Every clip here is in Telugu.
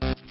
Thank you.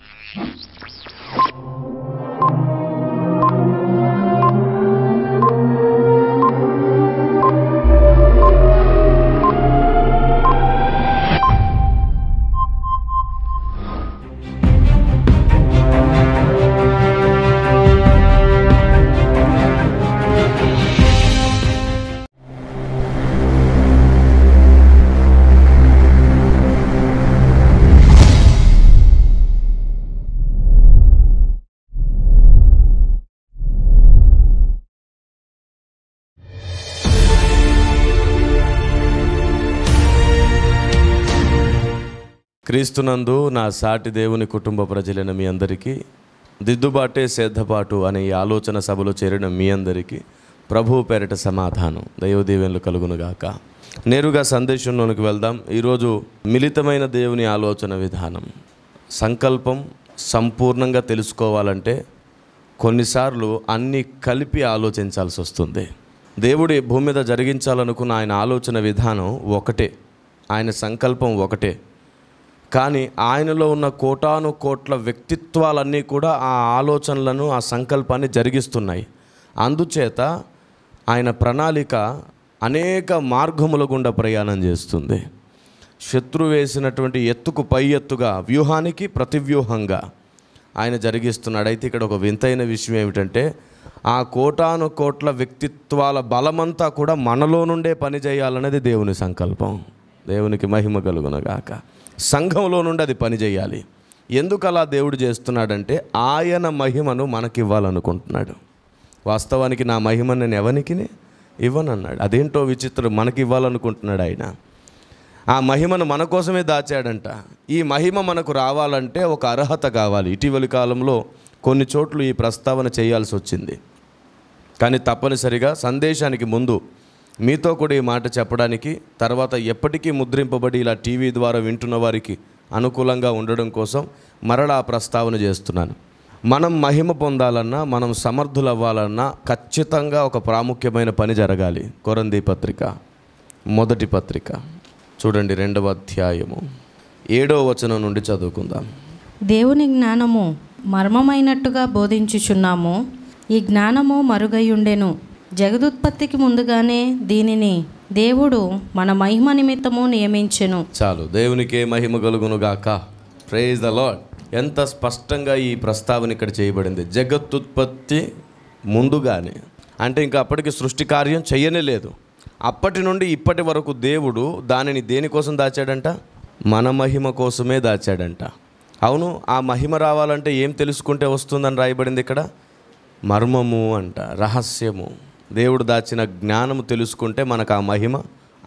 క్రీస్తునందు నా సాటి దేవుని కుటుంబ ప్రజలైన మీ అందరికీ దిద్దుబాటే సిద్ధపాటు అనే ఈ ఆలోచన సభలో చేరిన మీ అందరికీ ప్రభు పేరిట సమాధానం దైవదేవేన్లు కలుగునుగాక నేరుగా సందేశంలోనికి వెళ్దాం ఈరోజు మిలితమైన దేవుని ఆలోచన విధానం సంకల్పం సంపూర్ణంగా తెలుసుకోవాలంటే కొన్నిసార్లు అన్నీ కలిపి ఆలోచించాల్సి వస్తుంది దేవుడి భూమి మీద జరిగించాలనుకున్న ఆయన ఆలోచన విధానం ఒకటే ఆయన సంకల్పం ఒకటే కానీ ఆయనలో ఉన్న కోటాను కోట్ల వ్యక్తిత్వాలన్నీ కూడా ఆ ఆలోచనలను ఆ సంకల్పాన్ని జరిగిస్తున్నాయి అందుచేత ఆయన ప్రణాళిక అనేక మార్గముల గుండా ప్రయాణం చేస్తుంది శత్రు వేసినటువంటి ఎత్తుకు పై ఎత్తుగా వ్యూహానికి ప్రతివ్యూహంగా ఆయన జరిగిస్తున్నాడు అయితే ఇక్కడ ఒక వింతైన విషయం ఏమిటంటే ఆ కోటాను కోట్ల వ్యక్తిత్వాల బలమంతా కూడా మనలో నుండే పనిచేయాలనేది దేవుని సంకల్పం దేవునికి మహిమ కలుగునగాక గాక సంఘంలో నుండి అది పనిచేయాలి ఎందుకు అలా దేవుడు చేస్తున్నాడంటే ఆయన మహిమను మనకివ్వాలనుకుంటున్నాడు వాస్తవానికి నా మహిమ నేను ఎవరికి ఇవ్వనన్నాడు అదేంటో విచిత్రం మనకి ఇవ్వాలనుకుంటున్నాడు ఆయన ఆ మహిమను మన కోసమే దాచాడంట ఈ మహిమ మనకు రావాలంటే ఒక అర్హత కావాలి ఇటీవలి కాలంలో కొన్ని చోట్ల ఈ ప్రస్తావన చేయాల్సి వచ్చింది కానీ తప్పనిసరిగా సందేశానికి ముందు మీతో కూడా ఈ మాట చెప్పడానికి తర్వాత ఎప్పటికీ ముద్రింపబడి ఇలా టీవీ ద్వారా వింటున్న వారికి అనుకూలంగా ఉండడం కోసం మరలా ప్రస్తావన చేస్తున్నాను మనం మహిమ పొందాలన్నా మనం సమర్థులవ్వాలన్నా ఖచ్చితంగా ఒక ప్రాముఖ్యమైన పని జరగాలి కొరంది పత్రిక మొదటి పత్రిక చూడండి రెండవ అధ్యాయము ఏడో వచనం నుండి చదువుకుందాం దేవుని జ్ఞానము మర్మమైనట్టుగా బోధించుచున్నాము ఈ జ్ఞానము మరుగై ఉండెను జగదుత్పత్తికి ముందుగానే దీనిని దేవుడు మన మహిమ నిమిత్తము నియమించెను చాలు దేవునికే మహిమ కలుగును గాక ప్రైజ్ ద లాడ్ ఎంత స్పష్టంగా ఈ ప్రస్తావన ఇక్కడ చేయబడింది జగత్తుత్పత్తి ముందుగానే అంటే ఇంకా అప్పటికి సృష్టి కార్యం చేయనే లేదు అప్పటి నుండి ఇప్పటి వరకు దేవుడు దానిని దేనికోసం దాచాడంట మన మహిమ కోసమే దాచాడంట అవును ఆ మహిమ రావాలంటే ఏం తెలుసుకుంటే వస్తుందని రాయబడింది ఇక్కడ మర్మము అంట రహస్యము దేవుడు దాచిన జ్ఞానము తెలుసుకుంటే మనకు ఆ మహిమ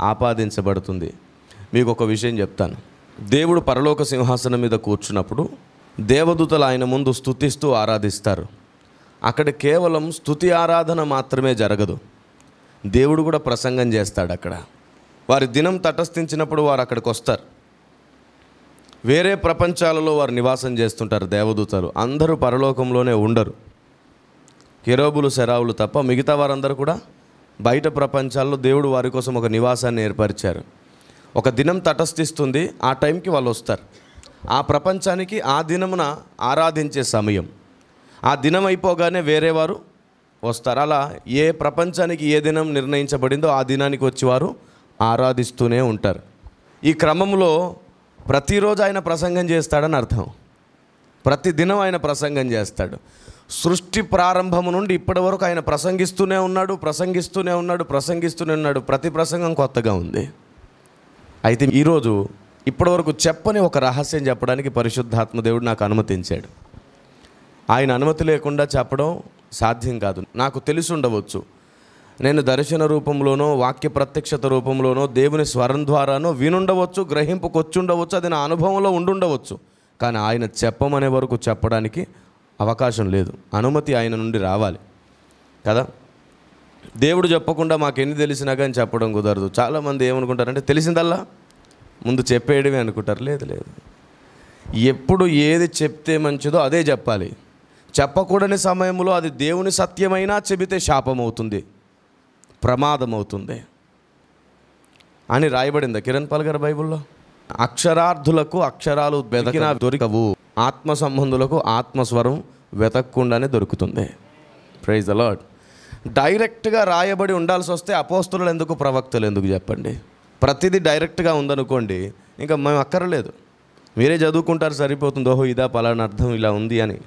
ఆపాదించబడుతుంది మీకు ఒక విషయం చెప్తాను దేవుడు పరలోక సింహాసనం మీద కూర్చున్నప్పుడు దేవదూతలు ఆయన ముందు స్థుతిస్తూ ఆరాధిస్తారు అక్కడ కేవలం స్థుతి ఆరాధన మాత్రమే జరగదు దేవుడు కూడా ప్రసంగం చేస్తాడు అక్కడ వారి దినం తటస్థించినప్పుడు వారు అక్కడికి వస్తారు వేరే ప్రపంచాలలో వారు నివాసం చేస్తుంటారు దేవదూతలు అందరూ పరలోకంలోనే ఉండరు కెరోబులు సెరావులు తప్ప మిగతా వారందరూ కూడా బయట ప్రపంచాల్లో దేవుడు వారి కోసం ఒక నివాసాన్ని ఏర్పరిచారు ఒక దినం తటస్థిస్తుంది ఆ టైంకి వాళ్ళు వస్తారు ఆ ప్రపంచానికి ఆ దినమున ఆరాధించే సమయం ఆ దినం అయిపోగానే వేరే వారు వస్తారు అలా ఏ ప్రపంచానికి ఏ దినం నిర్ణయించబడిందో ఆ దినానికి వచ్చి వారు ఆరాధిస్తూనే ఉంటారు ఈ క్రమంలో ప్రతిరోజు ఆయన ప్రసంగం చేస్తాడని అర్థం ప్రతి దినం ఆయన ప్రసంగం చేస్తాడు సృష్టి ప్రారంభము నుండి ఇప్పటి వరకు ఆయన ప్రసంగిస్తూనే ఉన్నాడు ప్రసంగిస్తూనే ఉన్నాడు ప్రసంగిస్తూనే ఉన్నాడు ప్రతి ప్రసంగం కొత్తగా ఉంది అయితే ఈరోజు ఇప్పటివరకు చెప్పని ఒక రహస్యం చెప్పడానికి పరిశుద్ధాత్మ దేవుడు నాకు అనుమతించాడు ఆయన అనుమతి లేకుండా చెప్పడం సాధ్యం కాదు నాకు తెలిసి ఉండవచ్చు నేను దర్శన రూపంలోనో వాక్య ప్రత్యక్షత రూపంలోనో దేవుని స్వరం ద్వారానో వినుండవచ్చు గ్రహింపుకొచ్చుండవచ్చు అది నా అనుభవంలో ఉండుండవచ్చు కానీ ఆయన చెప్పమనే వరకు చెప్పడానికి అవకాశం లేదు అనుమతి ఆయన నుండి రావాలి కదా దేవుడు చెప్పకుండా మాకు ఎన్ని తెలిసినా కానీ చెప్పడం కుదరదు చాలామంది ఏమనుకుంటారంటే తెలిసిందల్లా ముందు చెప్పేయడమే అనుకుంటారు లేదు లేదు ఎప్పుడు ఏది చెప్తే మంచిదో అదే చెప్పాలి చెప్పకూడని సమయంలో అది దేవుని సత్యమైనా చెబితే శాపం అవుతుంది ప్రమాదం అవుతుంది అని రాయబడింది కిరణ్ పాల్ గారు బైబుల్లో అక్షరార్థులకు అక్షరాలు బెదకినా దొరికవు ఆత్మ సంబంధులకు ఆత్మస్వరం వెతక్కుండానే దొరుకుతుంది ప్రైజ్ అలర్ట్ డైరెక్ట్గా రాయబడి ఉండాల్సి వస్తే అపోస్తులు ఎందుకు ప్రవక్తలు ఎందుకు చెప్పండి ప్రతిదీ డైరెక్ట్గా ఉందనుకోండి ఇంకా మేము అక్కర్లేదు మీరే చదువుకుంటారు సరిపోతుంది ఓహో ఇదా పలానా అర్థం ఇలా ఉంది అని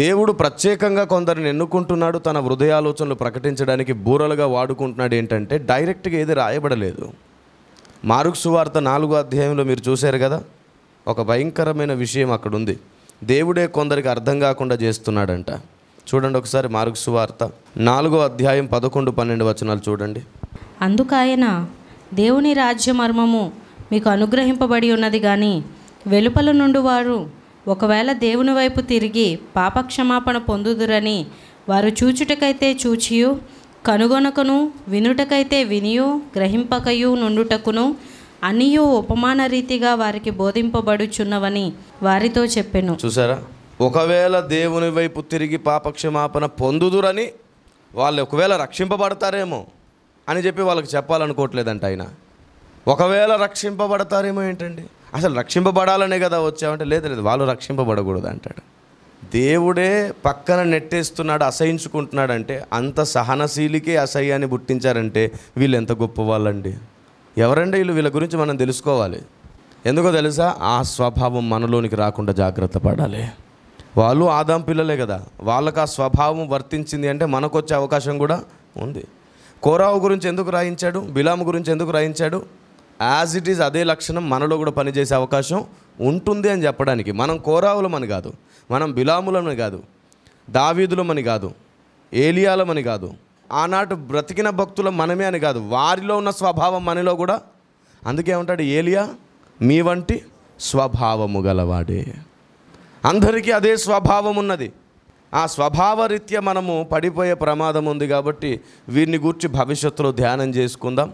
దేవుడు ప్రత్యేకంగా కొందరిని ఎన్నుకుంటున్నాడు తన హృదయాలోచనలు ప్రకటించడానికి బూరలుగా వాడుకుంటున్నాడు ఏంటంటే డైరెక్ట్గా ఏది రాయబడలేదు మారుకు సువార్త నాలుగో అధ్యాయంలో మీరు చూశారు కదా ఒక భయంకరమైన విషయం అక్కడ ఉంది దేవుడే కొందరికి అర్థం కాకుండా చేస్తున్నాడంట చూడండి ఒకసారి మార్గసు వార్త నాలుగో అధ్యాయం పదకొండు పన్నెండు వచనాలు చూడండి అందుకాయన దేవుని రాజ్య మర్మము మీకు అనుగ్రహింపబడి ఉన్నది కానీ వెలుపల నుండి వారు ఒకవేళ దేవుని వైపు తిరిగి పాపక్షమాపణ పొందుదురని వారు చూచుటకైతే చూచియు కనుగొనకను వినుటకైతే వినియు గ్రహింపకయు నుండుటకును అనియు ఉపమాన రీతిగా వారికి బోధింపబడుచున్నవని వారితో చెప్పాను చూసారా ఒకవేళ దేవుని వైపు తిరిగి పాపక్షమాపణ పొందుదురని వాళ్ళు ఒకవేళ రక్షింపబడతారేమో అని చెప్పి వాళ్ళకి చెప్పాలనుకోవట్లేదంట ఆయన ఒకవేళ రక్షింపబడతారేమో ఏంటండి అసలు రక్షింపబడాలనే కదా వచ్చామంటే లేదు లేదు వాళ్ళు రక్షింపబడకూడదు అంటాడు దేవుడే పక్కన నెట్టేస్తున్నాడు అసహించుకుంటున్నాడంటే అంత సహనశీలికే అసహ్యాన్ని పుట్టించారంటే వీళ్ళు ఎంత గొప్ప వాళ్ళండి ఎవరండి వీళ్ళు వీళ్ళ గురించి మనం తెలుసుకోవాలి ఎందుకో తెలుసా ఆ స్వభావం మనలోనికి రాకుండా జాగ్రత్త పడాలి వాళ్ళు ఆదాం పిల్లలే కదా వాళ్ళకి ఆ స్వభావం వర్తించింది అంటే మనకు వచ్చే అవకాశం కూడా ఉంది కోరావు గురించి ఎందుకు రాయించాడు బిలాము గురించి ఎందుకు రాయించాడు యాజ్ ఇట్ ఈజ్ అదే లక్షణం మనలో కూడా పనిచేసే అవకాశం ఉంటుంది అని చెప్పడానికి మనం కోరావులమని కాదు మనం బిలాములమని కాదు దావీదులమని కాదు ఏలియాలమని కాదు ఆనాటు బ్రతికిన భక్తుల మనమే అని కాదు వారిలో ఉన్న స్వభావం మనలో కూడా అందుకే ఉంటాడు ఏలియా మీ వంటి స్వభావము గలవాడే అందరికీ అదే స్వభావం ఉన్నది ఆ స్వభావరీత్యా మనము పడిపోయే ప్రమాదం ఉంది కాబట్టి వీరిని గూర్చి భవిష్యత్తులో ధ్యానం చేసుకుందాం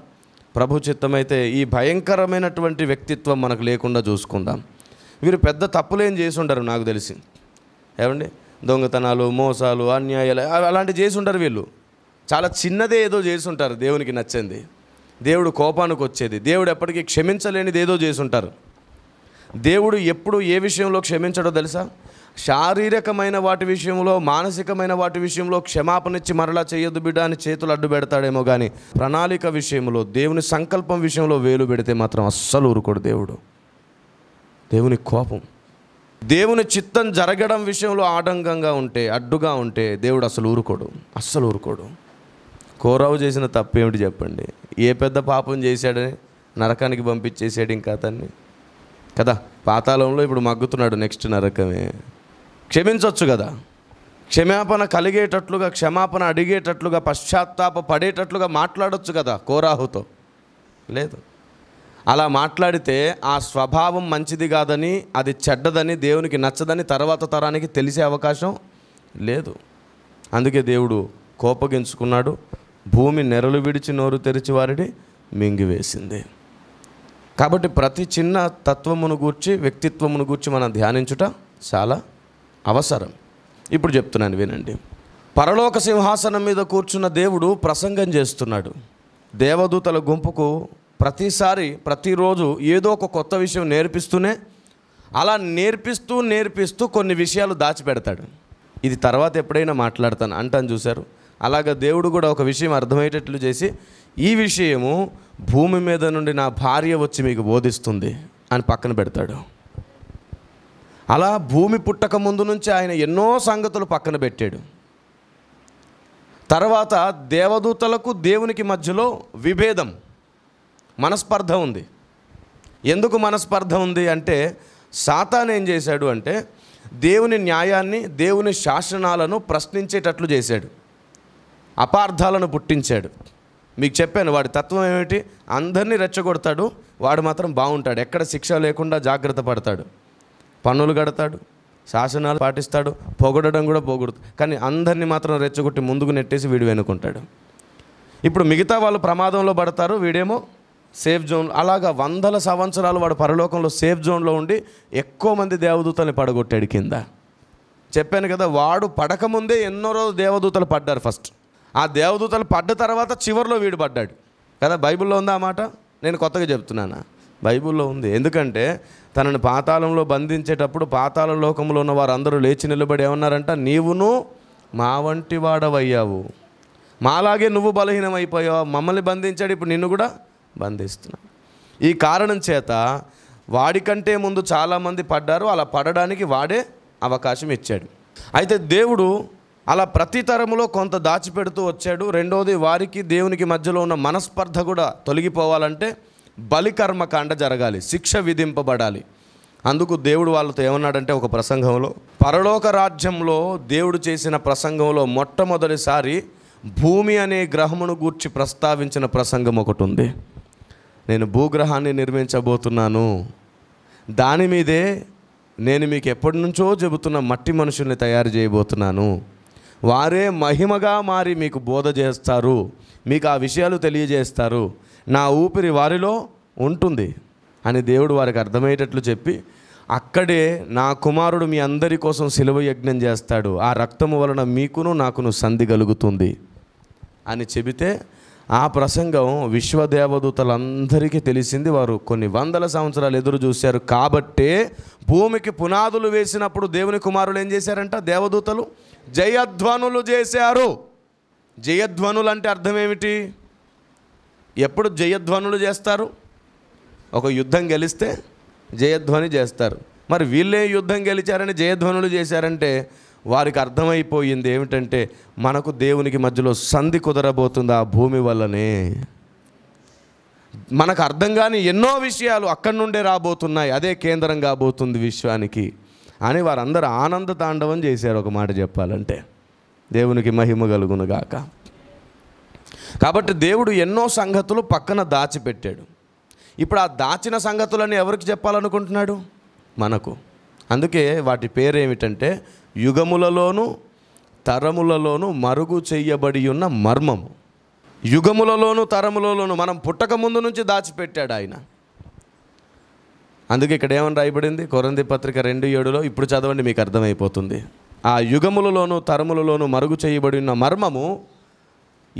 ప్రభు చిత్తమైతే ఈ భయంకరమైనటువంటి వ్యక్తిత్వం మనకు లేకుండా చూసుకుందాం వీరు పెద్ద తప్పులేం చేసి ఉండరు నాకు తెలిసి ఏమండి దొంగతనాలు మోసాలు అన్యాయాలు అలాంటివి చేసి ఉండరు వీళ్ళు చాలా చిన్నదే ఏదో చేసుంటారు దేవునికి నచ్చింది దేవుడు కోపానికి వచ్చేది దేవుడు ఎప్పటికీ క్షమించలేనిది ఏదో చేసుంటారు దేవుడు ఎప్పుడు ఏ విషయంలో క్షమించడో తెలుసా శారీరకమైన వాటి విషయంలో మానసికమైన వాటి విషయంలో ఇచ్చి మరలా చేయొద్దు బిడ్డ అని చేతులు అడ్డు పెడతాడేమో కానీ ప్రణాళిక విషయంలో దేవుని సంకల్పం విషయంలో వేలు పెడితే మాత్రం అస్సలు ఊరుకోడు దేవుడు దేవుని కోపం దేవుని చిత్తం జరగడం విషయంలో ఆటంకంగా ఉంటే అడ్డుగా ఉంటే దేవుడు అసలు ఊరుకోడు అస్సలు ఊరుకోడు కోరావు చేసిన తప్పు చెప్పండి ఏ పెద్ద పాపం చేశాడని నరకానికి పంపించేసాడు ఇంకా అతన్ని కదా పాతాళంలో ఇప్పుడు మగ్గుతున్నాడు నెక్స్ట్ నరకమే క్షమించవచ్చు కదా క్షమాపణ కలిగేటట్లుగా క్షమాపణ అడిగేటట్లుగా పశ్చాత్తాప పడేటట్లుగా మాట్లాడొచ్చు కదా కోరాహుతో లేదు అలా మాట్లాడితే ఆ స్వభావం మంచిది కాదని అది చెడ్డదని దేవునికి నచ్చదని తర్వాత తరానికి తెలిసే అవకాశం లేదు అందుకే దేవుడు కోపగించుకున్నాడు భూమి నెరలు విడిచి నోరు తెరిచి వారిని మింగివేసింది కాబట్టి ప్రతి చిన్న తత్వమును గూర్చి వ్యక్తిత్వమును గూర్చి మనం ధ్యానించుట చాలా అవసరం ఇప్పుడు చెప్తున్నాను వినండి పరలోక సింహాసనం మీద కూర్చున్న దేవుడు ప్రసంగం చేస్తున్నాడు దేవదూతల గుంపుకు ప్రతిసారి ప్రతిరోజు ఏదో ఒక కొత్త విషయం నేర్పిస్తూనే అలా నేర్పిస్తూ నేర్పిస్తూ కొన్ని విషయాలు దాచిపెడతాడు ఇది తర్వాత ఎప్పుడైనా మాట్లాడతాను అంటాను చూశారు అలాగ దేవుడు కూడా ఒక విషయం అర్థమయ్యేటట్లు చేసి ఈ విషయము భూమి మీద నుండి నా భార్య వచ్చి మీకు బోధిస్తుంది అని పక్కన పెడతాడు అలా భూమి పుట్టక ముందు నుంచి ఆయన ఎన్నో సంగతులు పక్కన పెట్టాడు తర్వాత దేవదూతలకు దేవునికి మధ్యలో విభేదం మనస్పర్ధ ఉంది ఎందుకు మనస్పర్ధ ఉంది అంటే సాతాన్ ఏం చేశాడు అంటే దేవుని న్యాయాన్ని దేవుని శాసనాలను ప్రశ్నించేటట్లు చేశాడు అపార్థాలను పుట్టించాడు మీకు చెప్పాను వాడి తత్వం ఏమిటి అందరినీ రెచ్చగొడతాడు వాడు మాత్రం బాగుంటాడు ఎక్కడ శిక్ష లేకుండా జాగ్రత్త పడతాడు పన్నులు కడతాడు శాసనాలు పాటిస్తాడు పొగడడం కూడా పొగుడు కానీ అందరినీ మాత్రం రెచ్చగొట్టి ముందుకు నెట్టేసి వీడు వెనుకుంటాడు ఇప్పుడు మిగతా వాళ్ళు ప్రమాదంలో పడతారు వీడేమో సేఫ్ జోన్ అలాగా వందల సంవత్సరాలు వాడు పరలోకంలో సేఫ్ జోన్లో ఉండి ఎక్కువ మంది దేవదూతల్ని పడగొట్టాడు కింద చెప్పాను కదా వాడు పడకముందే ఎన్నో రోజు దేవదూతలు పడ్డారు ఫస్ట్ ఆ దేవదూతలు పడ్డ తర్వాత చివరిలో వీడు పడ్డాడు కదా బైబిల్లో ఉందా మాట నేను కొత్తగా చెప్తున్నానా బైబిల్లో ఉంది ఎందుకంటే తనని పాతాళంలో బంధించేటప్పుడు పాతాళ లోకంలో ఉన్న వారందరూ లేచి నిలబడి ఏమన్నారంట నీవును మా వంటి వాడవయ్యావు మాలాగే నువ్వు బలహీనమైపోయావు మమ్మల్ని బంధించాడు ఇప్పుడు నిన్ను కూడా బంధిస్తున్నావు ఈ కారణం చేత వాడికంటే ముందు చాలామంది పడ్డారు అలా పడడానికి వాడే అవకాశం ఇచ్చాడు అయితే దేవుడు అలా ప్రతి తరములో కొంత దాచిపెడుతూ వచ్చాడు రెండోది వారికి దేవునికి మధ్యలో ఉన్న మనస్పర్ధ కూడా తొలగిపోవాలంటే బలికర్మకాండ జరగాలి శిక్ష విధింపబడాలి అందుకు దేవుడు వాళ్ళతో ఏమన్నాడంటే ఒక ప్రసంగంలో పరలోక రాజ్యంలో దేవుడు చేసిన ప్రసంగంలో మొట్టమొదటిసారి భూమి అనే గ్రహమును గూర్చి ప్రస్తావించిన ప్రసంగం ఒకటి ఉంది నేను భూగ్రహాన్ని నిర్మించబోతున్నాను దాని మీదే నేను మీకు ఎప్పటి నుంచో చెబుతున్న మట్టి మనుషుల్ని తయారు చేయబోతున్నాను వారే మహిమగా మారి మీకు బోధ చేస్తారు మీకు ఆ విషయాలు తెలియజేస్తారు నా ఊపిరి వారిలో ఉంటుంది అని దేవుడు వారికి అర్థమయ్యేటట్లు చెప్పి అక్కడే నా కుమారుడు మీ అందరి కోసం సెలవు యజ్ఞం చేస్తాడు ఆ రక్తము వలన మీకును నాకును సంధి కలుగుతుంది అని చెబితే ఆ ప్రసంగం విశ్వదేవదూతలందరికీ తెలిసింది వారు కొన్ని వందల సంవత్సరాలు ఎదురు చూశారు కాబట్టే భూమికి పునాదులు వేసినప్పుడు దేవుని కుమారులు ఏం చేశారంట దేవదూతలు జయధ్వనులు చేశారు జయధ్వనులు అంటే అర్థం ఏమిటి ఎప్పుడు జయధ్వనులు చేస్తారు ఒక యుద్ధం గెలిస్తే జయధ్వని చేస్తారు మరి వీళ్ళే యుద్ధం గెలిచారని జయధ్వనులు చేశారంటే వారికి అర్థమైపోయింది ఏమిటంటే మనకు దేవునికి మధ్యలో సంధి కుదరబోతుంది ఆ భూమి వల్లనే మనకు అర్థం కాని ఎన్నో విషయాలు అక్కడి నుండే రాబోతున్నాయి అదే కేంద్రం కాబోతుంది విశ్వానికి అని వారందరూ ఆనంద తాండవం చేశారు ఒక మాట చెప్పాలంటే దేవునికి మహిమ కలుగునుగాక కాబట్టి దేవుడు ఎన్నో సంగతులు పక్కన దాచిపెట్టాడు ఇప్పుడు ఆ దాచిన సంగతులని ఎవరికి చెప్పాలనుకుంటున్నాడు మనకు అందుకే వాటి పేరేమిటంటే యుగములలోనూ తరములలోనూ మరుగు చెయ్యబడి ఉన్న మర్మము యుగములలోనూ తరములలోనూ మనం పుట్టక ముందు నుంచి దాచిపెట్టాడు ఆయన అందుకే ఇక్కడ ఏమని రాయబడింది కొరంది పత్రిక రెండు ఏడులో ఇప్పుడు చదవండి మీకు అర్థమైపోతుంది ఆ యుగములలోను తరములలోను మరుగు చేయబడిన మర్మము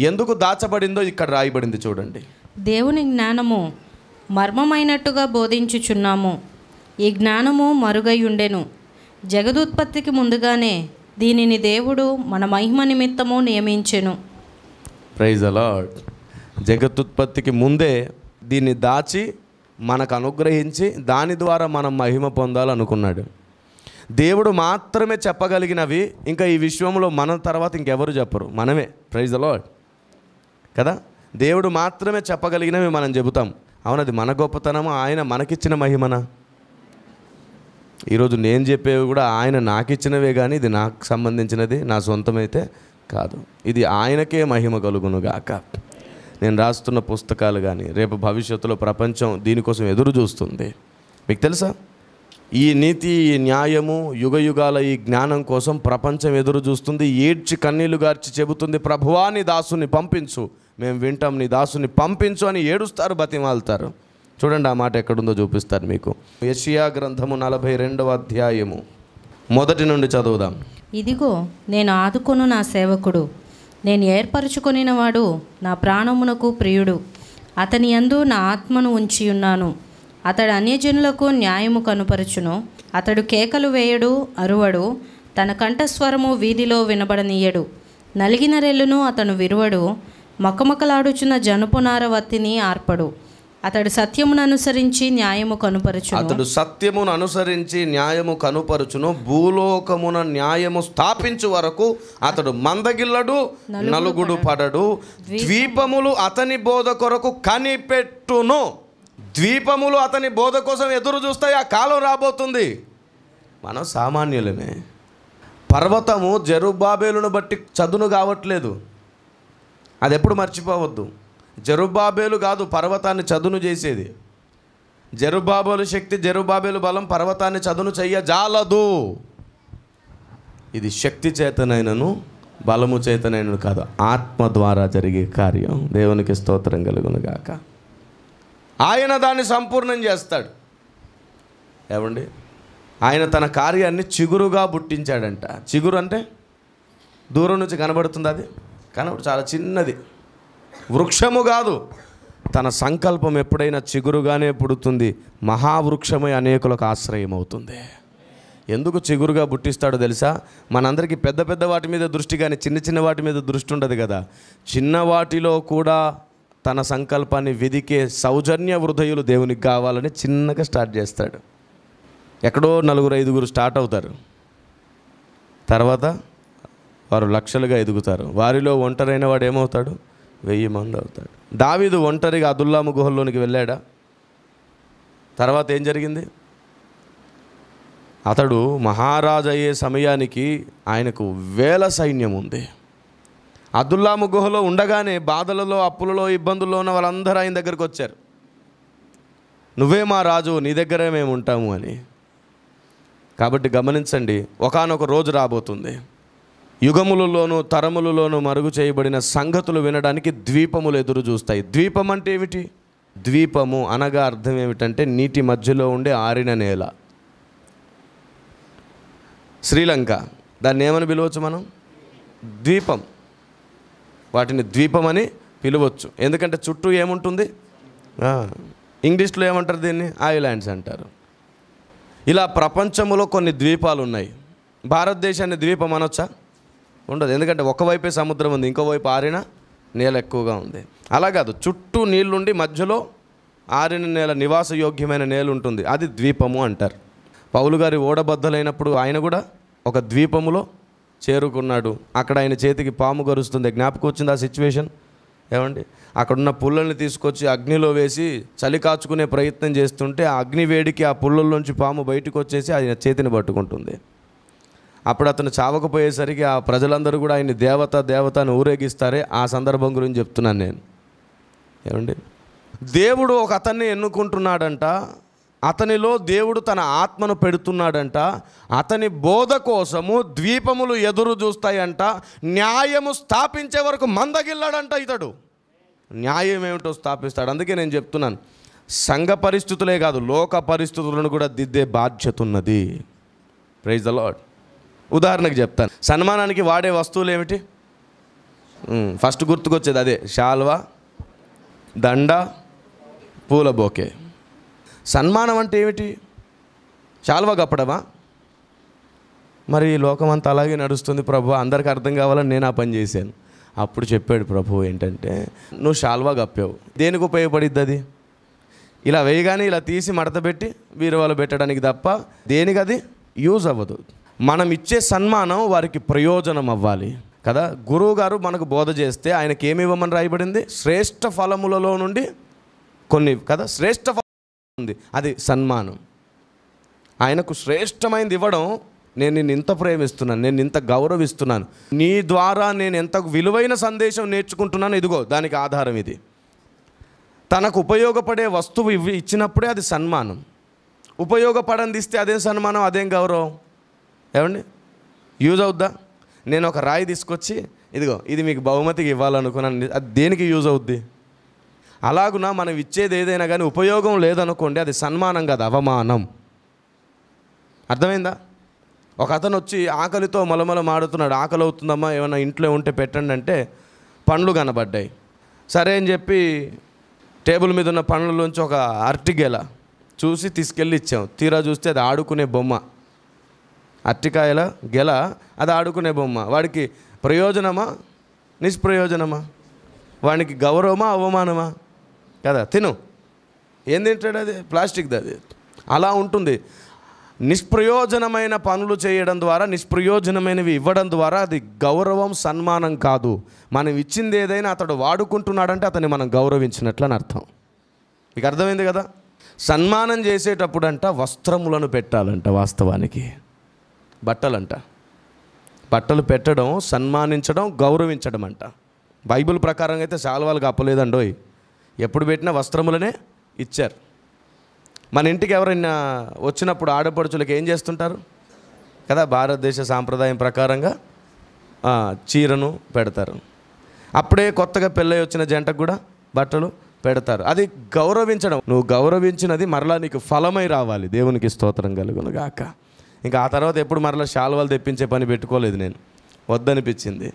ఎందుకు దాచబడిందో ఇక్కడ రాయబడింది చూడండి దేవుని జ్ఞానము మర్మమైనట్టుగా బోధించుచున్నాము ఈ జ్ఞానము మరుగై ఉండెను జగదుత్పత్తికి ముందుగానే దీనిని దేవుడు మన మహిమ నిమిత్తము నియమించెను ప్రైజ్ అలాడ్ జగతుత్పత్తికి ముందే దీన్ని దాచి మనకు అనుగ్రహించి దాని ద్వారా మనం మహిమ పొందాలనుకున్నాడు దేవుడు మాత్రమే చెప్పగలిగినవి ఇంకా ఈ విశ్వంలో మన తర్వాత ఇంకెవరు చెప్పరు మనమే ప్రైజ్ ద కదా దేవుడు మాత్రమే చెప్పగలిగినవి మనం చెబుతాం అవునది మన గొప్పతనము ఆయన మనకిచ్చిన మహిమన ఈరోజు నేను చెప్పేవి కూడా ఆయన నాకిచ్చినవే కానీ ఇది నాకు సంబంధించినది నా సొంతమైతే కాదు ఇది ఆయనకే మహిమ కలుగునుగాక నేను రాస్తున్న పుస్తకాలు కానీ రేపు భవిష్యత్తులో ప్రపంచం దీనికోసం ఎదురు చూస్తుంది మీకు తెలుసా ఈ నీతి ఈ న్యాయము యుగ యుగాల ఈ జ్ఞానం కోసం ప్రపంచం ఎదురు చూస్తుంది ఏడ్చి కన్నీళ్లు గార్చి చెబుతుంది ప్రభువా నీ దాసుని పంపించు మేము వింటాం నీ దాసుని పంపించు అని ఏడుస్తారు బతిమాలుతారు చూడండి ఆ మాట ఎక్కడుందో చూపిస్తారు మీకు యషియా గ్రంథము నలభై రెండవ అధ్యాయము మొదటి నుండి చదువుదాం ఇదిగో నేను ఆదుకొను నా సేవకుడు నేను ఏర్పరచుకొనినవాడు నా ప్రాణమునకు ప్రియుడు అతని యందు నా ఆత్మను ఉంచి ఉన్నాను అతడు అన్యజనులకు న్యాయము కనుపరచును అతడు కేకలు వేయడు అరువడు తన కంఠస్వరము వీధిలో వినబడనీయడు నలిగిన రెల్లును అతను విరువడు మకమకలాడుచున్న జనుపునార వత్తిని ఆర్పడు అతడు సత్యమును అనుసరించి న్యాయము కనుపరచును అతడు సత్యమును అనుసరించి న్యాయము కనుపరచును భూలోకమున న్యాయము స్థాపించు వరకు అతడు మందగిల్లడు నలుగుడు పడడు ద్వీపములు అతని బోధ కొరకు కనిపెట్టును ద్వీపములు అతని బోధ కోసం ఎదురు చూస్తాయి ఆ కాలం రాబోతుంది మనం సామాన్యులనే పర్వతము జరుబాబేలును బట్టి చదును కావట్లేదు అది ఎప్పుడు మర్చిపోవద్దు జరుబాబేలు కాదు పర్వతాన్ని చదును చేసేది జరుబాబేలు శక్తి జరుబాబేలు బలం పర్వతాన్ని చదును చెయ్య జాలదు ఇది శక్తి చేతనైనను బలము చేతనైనను కాదు ఆత్మ ద్వారా జరిగే కార్యం దేవునికి స్తోత్రం కలుగును గాక ఆయన దాన్ని సంపూర్ణం చేస్తాడు ఏమండి ఆయన తన కార్యాన్ని చిగురుగా పుట్టించాడంట చిగురు అంటే దూరం నుంచి కనబడుతుంది అది కనబడు చాలా చిన్నది వృక్షము కాదు తన సంకల్పం ఎప్పుడైనా చిగురుగానే పుడుతుంది మహావృక్షమై అనేకులకు ఆశ్రయం అవుతుంది ఎందుకు చిగురుగా పుట్టిస్తాడో తెలుసా మనందరికీ పెద్ద పెద్ద వాటి మీద దృష్టి కానీ చిన్న చిన్న వాటి మీద దృష్టి ఉండదు కదా చిన్న వాటిలో కూడా తన సంకల్పాన్ని వెదికే సౌజన్య హృదయులు దేవునికి కావాలని చిన్నగా స్టార్ట్ చేస్తాడు ఎక్కడో నలుగురు ఐదుగురు స్టార్ట్ అవుతారు తర్వాత వారు లక్షలుగా ఎదుగుతారు వారిలో ఒంటరైన వాడు ఏమవుతాడు వెయ్యి మంది అవుతాడు దావీదు ఒంటరిగా అదుల్లాము గుహల్లోనికి వెళ్ళాడా తర్వాత ఏం జరిగింది అతడు మహారాజు అయ్యే సమయానికి ఆయనకు వేల సైన్యం ఉంది అబ్దుల్లాము గుహలో ఉండగానే బాధలలో అప్పులలో ఇబ్బందుల్లో ఉన్న వాళ్ళందరూ ఆయన దగ్గరకు వచ్చారు నువ్వే మా రాజు నీ దగ్గరే మేము ఉంటాము అని కాబట్టి గమనించండి ఒకనొక రోజు రాబోతుంది యుగములలోను తరములలోను మరుగు చేయబడిన సంగతులు వినడానికి ద్వీపములు ఎదురు చూస్తాయి ద్వీపం అంటే ఏమిటి ద్వీపము అనగా అర్థం ఏమిటంటే నీటి మధ్యలో ఉండే ఆరిన నేల శ్రీలంక దాన్ని ఏమని పిలవచ్చు మనం ద్వీపం వాటిని ద్వీపం అని పిలవచ్చు ఎందుకంటే చుట్టూ ఏముంటుంది ఇంగ్లీష్లో ఏమంటారు దీన్ని ఐలాండ్స్ అంటారు ఇలా ప్రపంచంలో కొన్ని ద్వీపాలు ఉన్నాయి భారతదేశాన్ని ద్వీపం అనొచ్చా ఉండదు ఎందుకంటే ఒకవైపే సముద్రం ఉంది ఇంకోవైపు ఆరిన నేల ఎక్కువగా ఉంది అలా కాదు చుట్టూ నీళ్లుండి మధ్యలో ఆరిన నేల నివాస యోగ్యమైన నేల ఉంటుంది అది ద్వీపము అంటారు పౌలు గారి ఓడబద్దలైనప్పుడు ఆయన కూడా ఒక ద్వీపములో చేరుకున్నాడు అక్కడ ఆయన చేతికి పాము గరుస్తుంది జ్ఞాపకం వచ్చింది ఆ సిచ్యువేషన్ ఏమండి అక్కడున్న పుల్లల్ని తీసుకొచ్చి అగ్నిలో వేసి చలి కాచుకునే ప్రయత్నం చేస్తుంటే ఆ అగ్ని వేడికి ఆ పుల్లల్లోంచి పాము బయటకు వచ్చేసి ఆయన చేతిని పట్టుకుంటుంది అప్పుడు అతను చావకపోయేసరికి ఆ ప్రజలందరూ కూడా ఆయన్ని దేవత దేవత అని ఊరేగిస్తారే ఆ సందర్భం గురించి చెప్తున్నాను నేను ఏమండి దేవుడు ఒక అతన్ని ఎన్నుకుంటున్నాడంట అతనిలో దేవుడు తన ఆత్మను పెడుతున్నాడంట అతని బోధ కోసము ద్వీపములు ఎదురు చూస్తాయంట న్యాయము స్థాపించే వరకు మందగిల్లాడంట ఇతడు న్యాయం ఏమిటో స్థాపిస్తాడు అందుకే నేను చెప్తున్నాను సంఘ పరిస్థితులే కాదు లోక పరిస్థితులను కూడా దిద్దే బాధ్యత ఉన్నది ప్రైజ్ ద లాడ్ ఉదాహరణకు చెప్తాను సన్మానానికి వాడే వస్తువులు ఏమిటి ఫస్ట్ గుర్తుకొచ్చేది అదే శాల్వా దండ పూల బోకే సన్మానం అంటే ఏమిటి శాల్వా కప్పడమా మరి లోకం అంతా అలాగే నడుస్తుంది ప్రభు అందరికి అర్థం కావాలని నేను ఆ పని చేశాను అప్పుడు చెప్పాడు ప్రభు ఏంటంటే నువ్వు శాల్వా కప్పావు దేనికి ఉపయోగపడిద్ది అది ఇలా వేయగానే ఇలా తీసి మడతపెట్టి వీరవాళ్ళు పెట్టడానికి తప్ప దేనికి అది యూజ్ అవ్వదు మనం ఇచ్చే సన్మానం వారికి ప్రయోజనం అవ్వాలి కదా గురువు గారు మనకు బోధ చేస్తే ఆయనకి ఏమి ఇవ్వమని రాయబడింది శ్రేష్ట ఫలములలో నుండి కొన్ని కదా శ్రేష్ట ఫలం ఉంది అది సన్మానం ఆయనకు శ్రేష్టమైనది ఇవ్వడం నేను నిన్ను ఇంత ప్రేమిస్తున్నాను నేను ఇంత గౌరవిస్తున్నాను నీ ద్వారా నేను ఎంత విలువైన సందేశం నేర్చుకుంటున్నాను ఇదిగో దానికి ఆధారం ఇది తనకు ఉపయోగపడే వస్తువు ఇచ్చినప్పుడే అది సన్మానం ఉపయోగపడని ఇస్తే అదేం సన్మానం అదేం గౌరవం ఏమండి యూజ్ అవుద్దా నేను ఒక రాయి తీసుకొచ్చి ఇదిగో ఇది మీకు బహుమతికి ఇవ్వాలనుకున్నాను అది దేనికి యూజ్ అవుద్ది అలాగునా మనం ఇచ్చేది ఏదైనా కానీ ఉపయోగం లేదనుకోండి అది సన్మానం కాదు అవమానం అర్థమైందా ఒక అతను వచ్చి ఆకలితో మలమల మాడుతున్నాడు ఆకలి అవుతుందమ్మా ఏమైనా ఇంట్లో ఉంటే పెట్టండి అంటే పండ్లు కనబడ్డాయి సరే అని చెప్పి టేబుల్ మీద ఉన్న పండ్లలోంచి ఒక అరటిగేల చూసి తీసుకెళ్ళి ఇచ్చాం తీరా చూస్తే అది ఆడుకునే బొమ్మ అట్టికాయల గెల అది ఆడుకునే బొమ్మ వాడికి ప్రయోజనమా నిష్ప్రయోజనమా వానికి గౌరవమా అవమానమా కదా తిను ఏం తింటాడు అది ప్లాస్టిక్ది అది అలా ఉంటుంది నిష్ప్రయోజనమైన పనులు చేయడం ద్వారా నిష్ప్రయోజనమైనవి ఇవ్వడం ద్వారా అది గౌరవం సన్మానం కాదు మనం ఇచ్చింది ఏదైనా అతడు వాడుకుంటున్నాడంటే అతన్ని మనం గౌరవించినట్లని అర్థం మీకు అర్థమైంది కదా సన్మానం చేసేటప్పుడంట వస్త్రములను పెట్టాలంట వాస్తవానికి బట్టలంట బట్టలు పెట్టడం సన్మానించడం గౌరవించడం అంట బైబిల్ ప్రకారంగా అయితే శాలువాలకు అప్పలేదండోయ్ ఎప్పుడు పెట్టినా వస్త్రములనే ఇచ్చారు మన ఇంటికి ఎవరైనా వచ్చినప్పుడు ఆడపడుచులకు ఏం చేస్తుంటారు కదా భారతదేశ సాంప్రదాయం ప్రకారంగా చీరను పెడతారు అప్పుడే కొత్తగా పెళ్ళై వచ్చిన జంటకు కూడా బట్టలు పెడతారు అది గౌరవించడం నువ్వు గౌరవించినది మరలా నీకు ఫలమై రావాలి దేవునికి స్తోత్రం కలుగును గాక ఇంకా ఆ తర్వాత ఎప్పుడు మరలా శాల్వాలు తెప్పించే పని పెట్టుకోలేదు నేను వద్దనిపించింది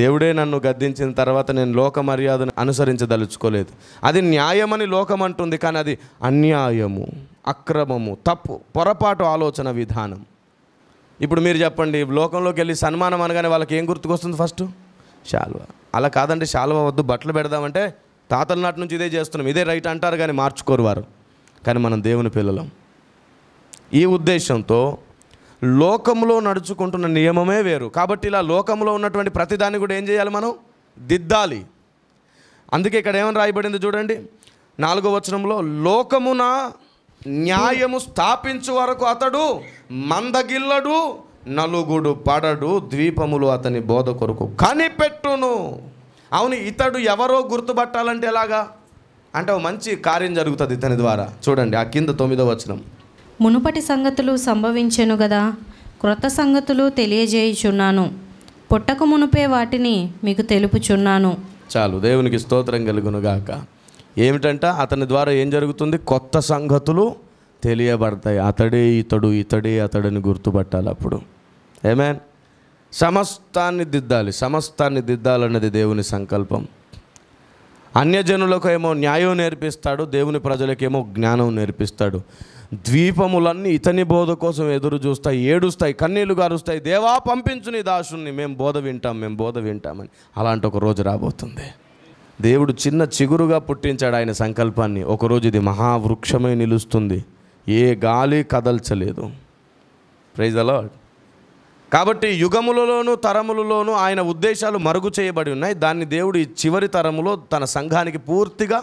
దేవుడే నన్ను గద్దించిన తర్వాత నేను లోక మర్యాదను అనుసరించదలుచుకోలేదు అది న్యాయమని లోకం అంటుంది కానీ అది అన్యాయము అక్రమము తప్పు పొరపాటు ఆలోచన విధానం ఇప్పుడు మీరు చెప్పండి లోకంలోకి వెళ్ళి సన్మానం అనగానే వాళ్ళకి ఏం గుర్తుకొస్తుంది ఫస్ట్ శాల్వా అలా కాదండి శాల్వా వద్దు బట్టలు పెడదామంటే తాతల నాటి నుంచి ఇదే చేస్తున్నాం ఇదే రైట్ అంటారు కానీ మార్చుకోరు వారు కానీ మనం దేవుని పిల్లలం ఈ ఉద్దేశంతో లోకంలో నడుచుకుంటున్న నియమమే వేరు కాబట్టి ఇలా లోకంలో ఉన్నటువంటి ప్రతిదాన్ని కూడా ఏం చేయాలి మనం దిద్దాలి అందుకే ఇక్కడ ఏమని రాయబడింది చూడండి నాలుగో వచనంలో లోకమున న్యాయము స్థాపించు వరకు అతడు మందగిల్లడు నలుగుడు పడడు ద్వీపములు అతని బోధ కొరకు కనిపెట్టును అవును ఇతడు ఎవరో గుర్తుపట్టాలంటే ఎలాగా అంటే మంచి కార్యం జరుగుతుంది ఇతని ద్వారా చూడండి ఆ కింద తొమ్మిదో వచనం మునుపటి సంగతులు సంభవించెను గదా క్రొత్త సంగతులు తెలియజేయుచున్నాను పుట్టక మునుపే వాటిని మీకు తెలుపుచున్నాను చాలు దేవునికి స్తోత్రం కలుగునుగాక ఏమిటంట అతని ద్వారా ఏం జరుగుతుంది కొత్త సంగతులు తెలియబడతాయి అతడే ఇతడు ఇతడే అతడిని గుర్తుపట్టాలి అప్పుడు ఏమేన్ సమస్తాన్ని దిద్దాలి సమస్తాన్ని దిద్దాలన్నది దేవుని సంకల్పం అన్యజనులకు ఏమో న్యాయం నేర్పిస్తాడు దేవుని ప్రజలకేమో జ్ఞానం నేర్పిస్తాడు ద్వీపములన్నీ ఇతని బోధ కోసం ఎదురు చూస్తాయి ఏడుస్తాయి కన్నీళ్లు గారుస్తాయి దేవా పంపించు నీ దాసుని మేము బోధ వింటాం మేము బోధ వింటామని అలాంటి ఒక రోజు రాబోతుంది దేవుడు చిన్న చిగురుగా పుట్టించాడు ఆయన సంకల్పాన్ని ఒకరోజు ఇది మహావృక్షమై నిలుస్తుంది ఏ గాలి కదల్చలేదు ప్రైజ్ అలాడ్ కాబట్టి యుగములలోనూ తరములలోనూ ఆయన ఉద్దేశాలు మరుగు చేయబడి ఉన్నాయి దాన్ని దేవుడు ఈ చివరి తరములో తన సంఘానికి పూర్తిగా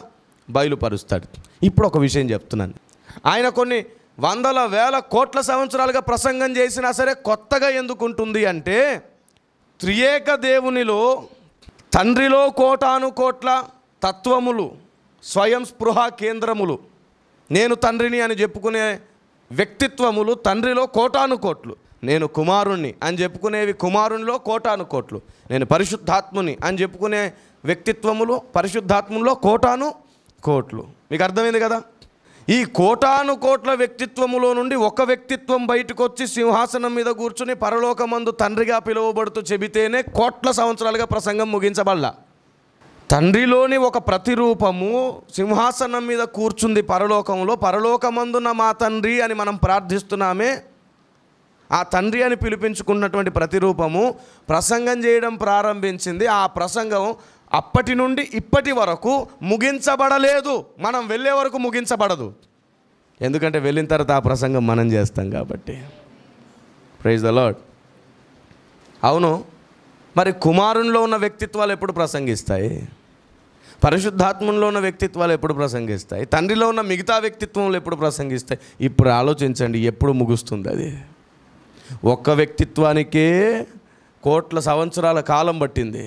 బయలుపరుస్తాడు ఇప్పుడు ఒక విషయం చెప్తున్నాను ఆయన కొన్ని వందల వేల కోట్ల సంవత్సరాలుగా ప్రసంగం చేసినా సరే కొత్తగా ఎందుకుంటుంది అంటే త్రియేక దేవునిలో తండ్రిలో కోటాను కోట్ల తత్వములు స్వయం స్పృహ కేంద్రములు నేను తండ్రిని అని చెప్పుకునే వ్యక్తిత్వములు తండ్రిలో కోటాను కోట్లు నేను కుమారుణ్ణి అని చెప్పుకునేవి కుమారునిలో కోటాను కోట్లు నేను పరిశుద్ధాత్ముని అని చెప్పుకునే వ్యక్తిత్వములు పరిశుద్ధాత్ములో కోటాను కోట్లు మీకు అర్థమైంది కదా ఈ కోటాను కోట్ల వ్యక్తిత్వములో నుండి ఒక వ్యక్తిత్వం బయటకు వచ్చి సింహాసనం మీద కూర్చుని పరలోకమందు తండ్రిగా పిలువబడుతూ చెబితేనే కోట్ల సంవత్సరాలుగా ప్రసంగం ముగించబడ తండ్రిలోని ఒక ప్రతిరూపము సింహాసనం మీద కూర్చుంది పరలోకంలో పరలోకమందున మా తండ్రి అని మనం ప్రార్థిస్తున్నామే ఆ తండ్రి అని పిలిపించుకున్నటువంటి ప్రతిరూపము ప్రసంగం చేయడం ప్రారంభించింది ఆ ప్రసంగం అప్పటి నుండి ఇప్పటి వరకు ముగించబడలేదు మనం వెళ్ళే వరకు ముగించబడదు ఎందుకంటే వెళ్ళిన తర్వాత ఆ ప్రసంగం మనం చేస్తాం కాబట్టి ప్రైజ్ ద లాడ్ అవును మరి కుమారుల్లో ఉన్న వ్యక్తిత్వాలు ఎప్పుడు ప్రసంగిస్తాయి పరిశుద్ధాత్మంలో ఉన్న వ్యక్తిత్వాలు ఎప్పుడు ప్రసంగిస్తాయి తండ్రిలో ఉన్న మిగతా వ్యక్తిత్వంలో ఎప్పుడు ప్రసంగిస్తాయి ఇప్పుడు ఆలోచించండి ఎప్పుడు ముగుస్తుంది అది ఒక్క వ్యక్తిత్వానికే కోట్ల సంవత్సరాల కాలం పట్టింది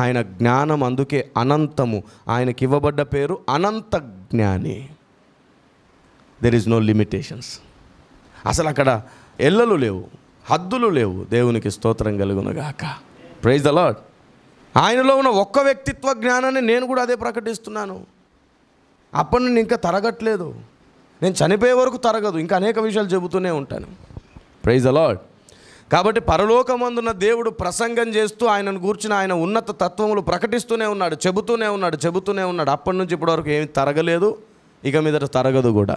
ఆయన జ్ఞానం అందుకే అనంతము ఆయనకి ఇవ్వబడ్డ పేరు అనంత జ్ఞాని దెర్ ఈజ్ నో లిమిటేషన్స్ అసలు అక్కడ ఎల్లలు లేవు హద్దులు లేవు దేవునికి స్తోత్రం కలుగునగాక ప్రైజ్ అలాడ్ ఆయనలో ఉన్న ఒక్క వ్యక్తిత్వ జ్ఞానాన్ని నేను కూడా అదే ప్రకటిస్తున్నాను అప్పటి నుండి ఇంకా తరగట్లేదు నేను చనిపోయే వరకు తరగదు ఇంకా అనేక విషయాలు చెబుతూనే ఉంటాను ప్రైజ్ అలాడ్ కాబట్టి పరలోకమందున్న దేవుడు ప్రసంగం చేస్తూ ఆయనను కూర్చుని ఆయన ఉన్నత తత్వములు ప్రకటిస్తూనే ఉన్నాడు చెబుతూనే ఉన్నాడు చెబుతూనే ఉన్నాడు అప్పటి నుంచి ఇప్పటివరకు ఏమి తరగలేదు ఇక మీద తరగదు కూడా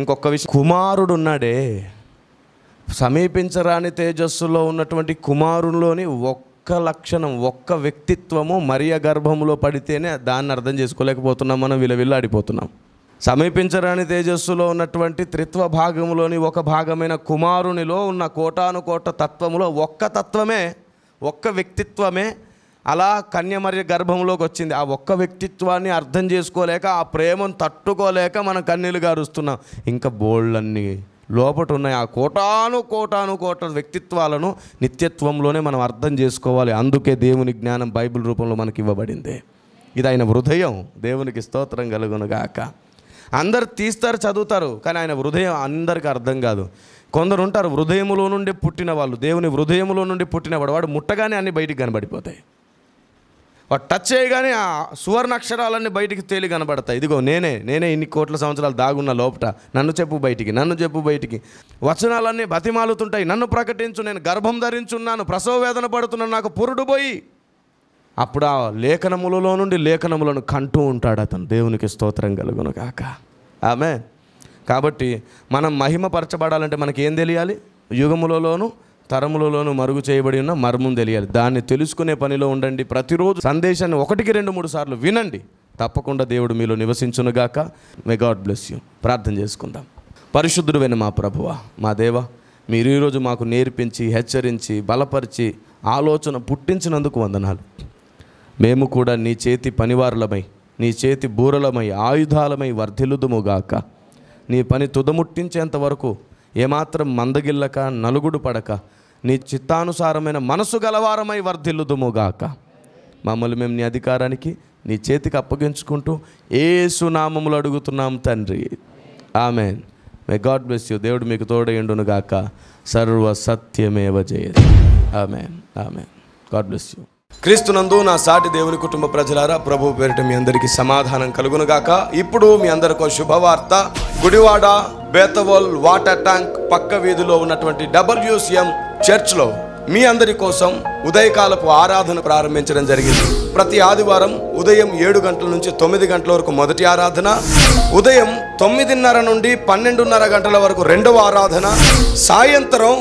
ఇంకొక విషయం కుమారుడు ఉన్నాడే సమీపించరాని తేజస్సులో ఉన్నటువంటి కుమారుల్లోని ఒక్క లక్షణం ఒక్క వ్యక్తిత్వము మరియ గర్భములో పడితేనే దాన్ని అర్థం చేసుకోలేకపోతున్నాం మనం విలవిల్లాడిపోతున్నాం సమీపించరాని తేజస్సులో ఉన్నటువంటి త్రిత్వ భాగంలోని ఒక భాగమైన కుమారునిలో ఉన్న కోటానుకోట తత్వములో ఒక్క తత్వమే ఒక్క వ్యక్తిత్వమే అలా కన్యమర్య గర్భంలోకి వచ్చింది ఆ ఒక్క వ్యక్తిత్వాన్ని అర్థం చేసుకోలేక ఆ ప్రేమను తట్టుకోలేక మనం కన్నీలు గారుస్తున్నాం ఇంకా బోళ్ళన్నీ లోపట ఉన్నాయి ఆ కోటాను కోటాను కోట వ్యక్తిత్వాలను నిత్యత్వంలోనే మనం అర్థం చేసుకోవాలి అందుకే దేవుని జ్ఞానం బైబిల్ రూపంలో మనకి ఇవ్వబడింది ఇది ఆయన హృదయం దేవునికి స్తోత్రం కలుగునుగాక అందరు తీస్తారు చదువుతారు కానీ ఆయన హృదయం అందరికీ అర్థం కాదు కొందరు ఉంటారు హృదయములో నుండి పుట్టిన వాళ్ళు దేవుని హృదయములో నుండి పుట్టినవాడు వాడు ముట్టగానే అన్ని బయటికి కనబడిపోతాయి వాడు టచ్ చేయగానే ఆ అక్షరాలన్నీ బయటికి తేలి కనబడతాయి ఇదిగో నేనే నేనే ఇన్ని కోట్ల సంవత్సరాలు దాగున్న లోపట నన్ను చెప్పు బయటికి నన్ను చెప్పు బయటికి వచనాలన్నీ బతిమాలుతుంటాయి నన్ను ప్రకటించు నేను గర్భం ధరించున్నాను ప్రసవ వేదన పడుతున్నాను నాకు పురుడు పోయి అప్పుడు ఆ లేఖనములలో నుండి లేఖనములను కంటూ ఉంటాడు అతను దేవునికి స్తోత్రం కలుగును కాక ఆమె కాబట్టి మనం మహిమపరచబడాలంటే మనకి ఏం తెలియాలి యుగములలోను తరములలోనూ మరుగు చేయబడి ఉన్న మర్మం తెలియాలి దాన్ని తెలుసుకునే పనిలో ఉండండి ప్రతిరోజు సందేశాన్ని ఒకటికి రెండు మూడు సార్లు వినండి తప్పకుండా దేవుడు మీలో నివసించునుగాక మే గాడ్ బ్లెస్ యూ ప్రార్థన చేసుకుందాం విని మా ప్రభువ మా దేవ మీరు ఈరోజు మాకు నేర్పించి హెచ్చరించి బలపరిచి ఆలోచన పుట్టించినందుకు వందనాలు మేము కూడా నీ చేతి పనివారులమై నీ చేతి బూరలమై ఆయుధాలమై వర్ధిల్లుదుముగాక నీ పని తుదముట్టించేంత వరకు ఏమాత్రం మందగిల్లక నలుగుడు పడక నీ చిత్తానుసారమైన మనసు గలవారమై వర్ధిల్లుదుముగాక మమ్మల్ని మేము నీ అధికారానికి నీ చేతికి అప్పగించుకుంటూ ఏ సునామములు అడుగుతున్నాం తండ్రి ఆమె మే గాడ్ బ్లెస్ యూ దేవుడు మీకు తోడయుండునుగాక సర్వ సత్యమేవ జయ ఆమె ఆమె గాడ్ బ్లెస్ యూ క్రీస్తునందు నా సాటి దేవుని కుటుంబ ప్రజలారా ప్రభు పేరిట మీ అందరికీ సమాధానం కలుగునుగాక ఇప్పుడు మీ అందరికో శుభవార్త గుడివాడ బేతవోల్ వాటర్ ట్యాంక్ పక్క వీధిలో ఉన్నటువంటి డబ్ల్యూసిఎం చర్చ్లో మీ అందరి కోసం ఉదయకాలపు ఆరాధన ప్రారంభించడం జరిగింది ప్రతి ఆదివారం ఉదయం ఏడు గంటల నుంచి తొమ్మిది గంటల వరకు మొదటి ఆరాధన ఉదయం తొమ్మిదిన్నర నుండి పన్నెండున్నర గంటల వరకు రెండవ ఆరాధన సాయంత్రం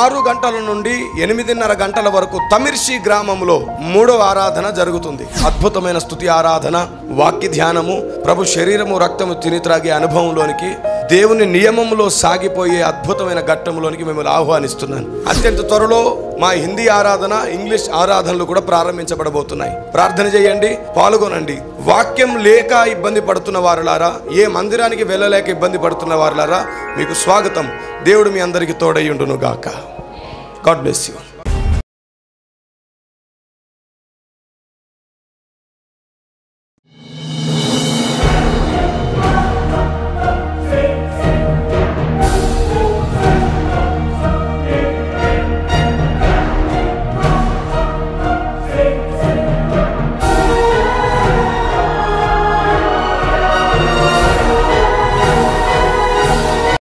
ఆరు గంటల నుండి ఎనిమిదిన్నర గంటల వరకు తమిర్షి గ్రామంలో మూడవ ఆరాధన జరుగుతుంది అద్భుతమైన స్థుతి ఆరాధన వాక్య ధ్యానము ప్రభు శరీరము రక్తము తిని త్రాగే అనుభవంలోనికి దేవుని నియమంలో సాగిపోయే అద్భుతమైన ఘట్టంలోనికి మిమ్మల్ని ఆహ్వానిస్తున్నాను అత్యంత త్వరలో మా హిందీ ఆరాధన ఇంగ్లీష్ ఆరాధనలు కూడా ప్రారంభించబడబోతున్నాయి ప్రార్థన చేయండి పాల్గొనండి వాక్యం లేక ఇబ్బంది పడుతున్న వారులారా ఏ మందిరానికి వెళ్ళలేక ఇబ్బంది పడుతున్న వారులారా మీకు స్వాగతం దేవుడు మీ అందరికీ తోడయ్యుండును గాక గాడ్ బ్లెస్ యూ